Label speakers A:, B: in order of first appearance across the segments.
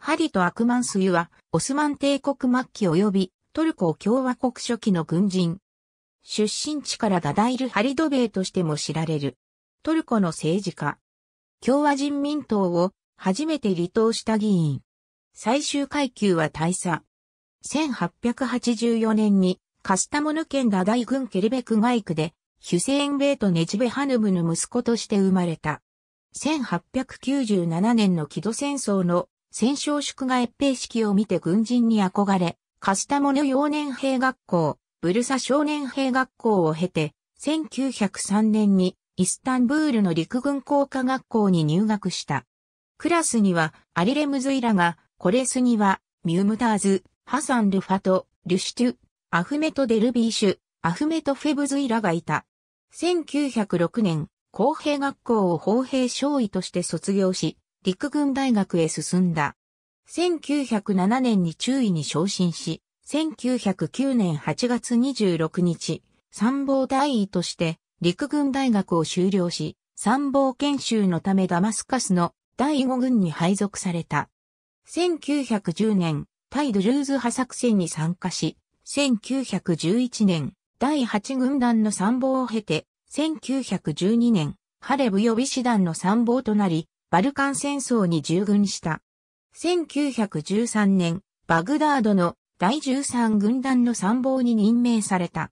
A: ハリとアクマンスユは、オスマン帝国末期及びトルコ共和国初期の軍人。出身地からダダイル・ハリドベイとしても知られる。トルコの政治家。共和人民党を初めて離党した議員。最終階級は大佐。1884年にカスタモヌ県ダダイ郡ケルベクガイクでヒュセイン・ベイとネジベ・ハヌムの息子として生まれた。1897年の木戸戦争の戦勝宿賀越兵式を見て軍人に憧れ、カスタモネ幼年兵学校、ブルサ少年兵学校を経て、1903年にイスタンブールの陸軍工科学校に入学した。クラスにはアリレムズイラが、コレスにはミュームターズ、ハサン・ルファト、ルシュトゥ、アフメト・デルビーシュ、アフメト・フェブズイラがいた。1906年、公平学校を法兵少尉として卒業し、陸軍大学へ進んだ。1907年に中尉に昇進し、1909年8月26日、参謀大尉として陸軍大学を修了し、参謀研修のためダマスカスの第5軍に配属された。1910年、タイドゥルーズ派作戦に参加し、1911年、第8軍団の参謀を経て、1912年、ハレブ予備師団の参謀となり、バルカン戦争に従軍した。1913年、バグダードの第13軍団の参謀に任命された。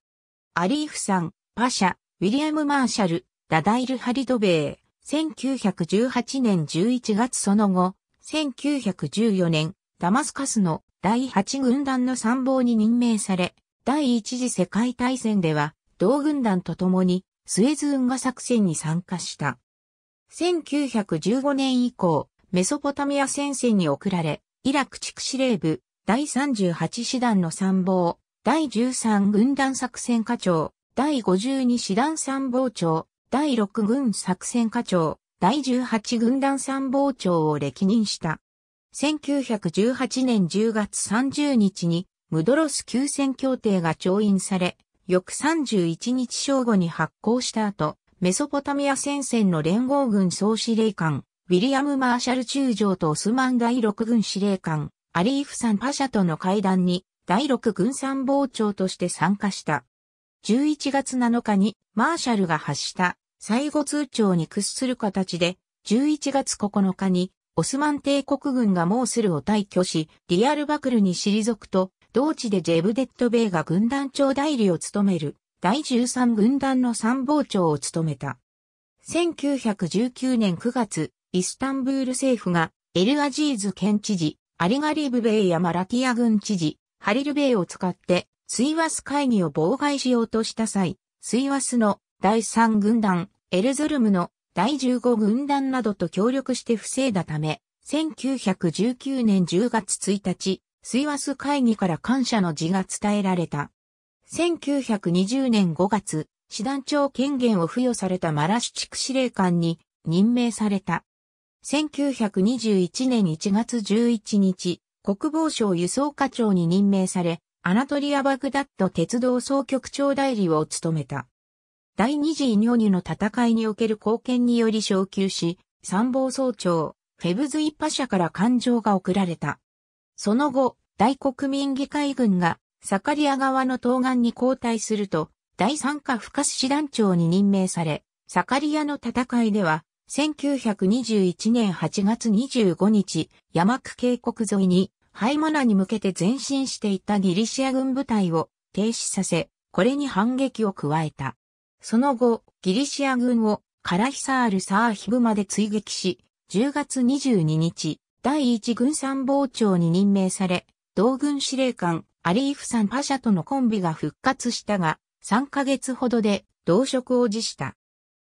A: アリーフさん、パシャ、ウィリアム・マーシャル、ダダイル・ハリドベー、1918年11月その後、1914年、ダマスカスの第8軍団の参謀に任命され、第一次世界大戦では、同軍団と共にスエズ運河作戦に参加した。1915年以降、メソポタミア戦線に送られ、イラク地区司令部、第38師団の参謀、第13軍団作戦課長、第52師団参謀長、第6軍作戦課長、第18軍団参謀長を歴任した。1918年10月30日に、ムドロス休戦協定が調印され、翌31日正午に発行した後、メソポタミア戦線の連合軍総司令官、ウィリアム・マーシャル中将とオスマン第六軍司令官、アリーフサン・パシャとの会談に、第六軍参謀長として参加した。11月7日に、マーシャルが発した、最後通帳に屈する形で、11月9日に、オスマン帝国軍がモースルを退去し、リアルバクルに退くと、同地でジェブデッドベイが軍団長代理を務める。第13軍団の参謀長を務めた。1919年9月、イスタンブール政府がエルアジーズ県知事、アリガリーブベイやマラティア軍知事、ハリルベイを使って水和ス会議を妨害しようとした際、水和スの第3軍団、エルゾルムの第15軍団などと協力して防いだため、1919年10月1日、水和ス会議から感謝の字が伝えられた。1920年5月、師団長権限を付与されたマラシュ地区司令官に任命された。1921年1月11日、国防省輸送課長に任命され、アナトリア・バグダッド鉄道総局長代理を務めた。第二次尿ニの戦いにおける貢献により昇級し、参謀総長、フェブズイ・パ社から感情が送られた。その後、大国民議会軍がサカリア側の東岸に交代すると、第三課深須師団長に任命され、サカリアの戦いでは、1921年8月25日、山区渓谷沿いに、ハイマナに向けて前進していたギリシア軍部隊を停止させ、これに反撃を加えた。その後、ギリシア軍をカラヒサールサーヒブまで追撃し、10月22日、第一軍参謀長に任命され、同軍司令官アリーフさんパシャとのコンビが復活したが、3ヶ月ほどで同職を辞した。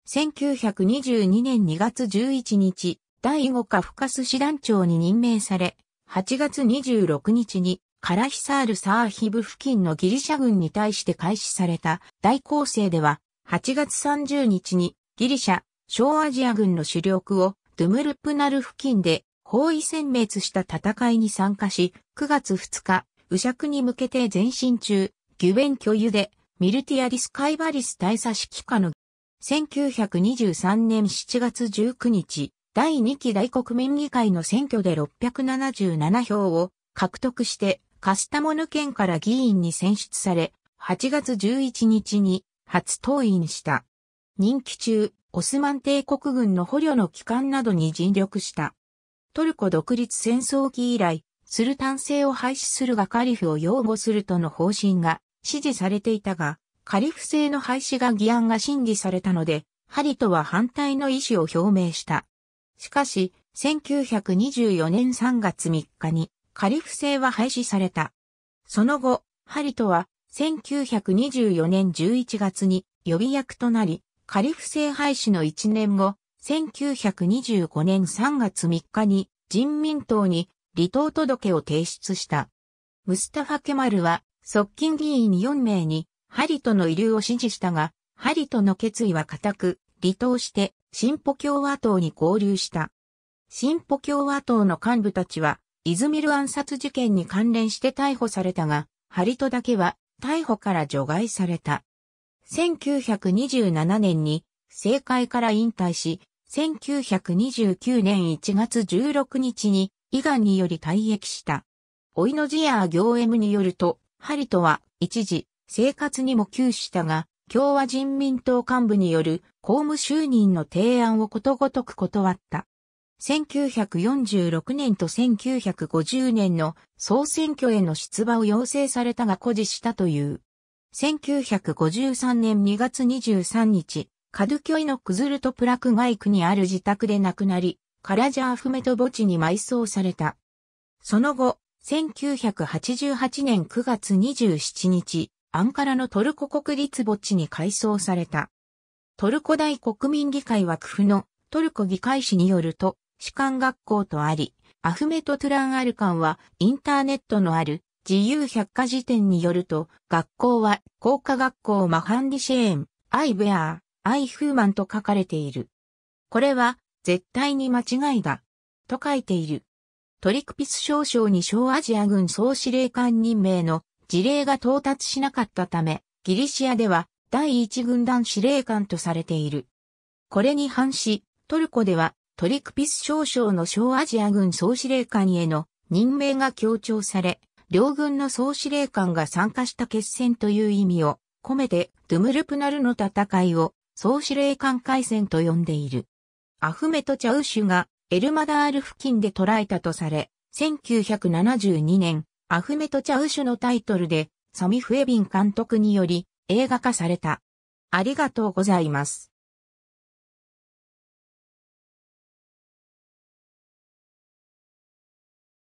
A: 1922年2月11日、第5フカス師団長に任命され、8月26日にカラヒサールサーヒブ付近のギリシャ軍に対して開始された大攻勢では、8月30日にギリシャ、小アジア軍の主力をドゥムルプナル付近で包囲殲滅した戦いに参加し、9月2日、右尺に向けて前進中、ギュベン巨油で、ミルティアリス・カイバリス大佐指揮下の、1923年7月19日、第2期大国民議会の選挙で677票を獲得して、カスタモヌ県から議員に選出され、8月11日に初登院した。任期中、オスマン帝国軍の捕虜の帰還などに尽力した。トルコ独立戦争期以来、スルタン制を廃止するがカリフを擁護するとの方針が支持されていたが、カリフ制の廃止が議案が審議されたので、ハリトは反対の意思を表明した。しかし、1924年3月3日にカリフ制は廃止された。その後、ハリトは1924年11月に予備役となり、カリフ制廃止の1年後、1925年3月3日に人民党に離党届を提出した。ムスタファ・ケマルは、側近議員4名に、ハリトの遺留を支持したが、ハリトの決意は固く、離党して、進歩共和党に合流した。進歩共和党の幹部たちは、イズミル暗殺事件に関連して逮捕されたが、ハリトだけは、逮捕から除外された。1927年に、政界から引退し、1929年1月16日に胃がんにより退役した。オイノジア行 M によると、ハリトは一時生活にも窮したが、共和人民党幹部による公務就任の提案をことごとく断った。1946年と1950年の総選挙への出馬を要請されたが誇示したという。1953年2月23日、カドゥキョイのクズルトプラクガイクにある自宅で亡くなり、カラジャーフメト墓地に埋葬された。その後、1988年9月27日、アンカラのトルコ国立墓地に改装された。トルコ大国民議会は区府のトルコ議会士によると、士官学校とあり、アフメト・トゥラン・アルカンはインターネットのある自由百科事典によると、学校は工科学校マハンディシェーン、アイ・ベアー、アイ・フーマンと書かれている。これは絶対に間違いだ。と書いている。トリクピス少将に小アジア軍総司令官任命の事例が到達しなかったため、ギリシアでは第一軍団司令官とされている。これに反し、トルコではトリクピス少将の小アジア軍総司令官への任命が強調され、両軍の総司令官が参加した決戦という意味を込めてドゥムルプナルの戦いを総司令官海戦と呼んでいる。アフメト・チャウシュがエルマダール付近で捉えたとされ、1972年、アフメト・チャウシュのタイトルで、サミ・フエビン監督により映画化された。ありがとうございます。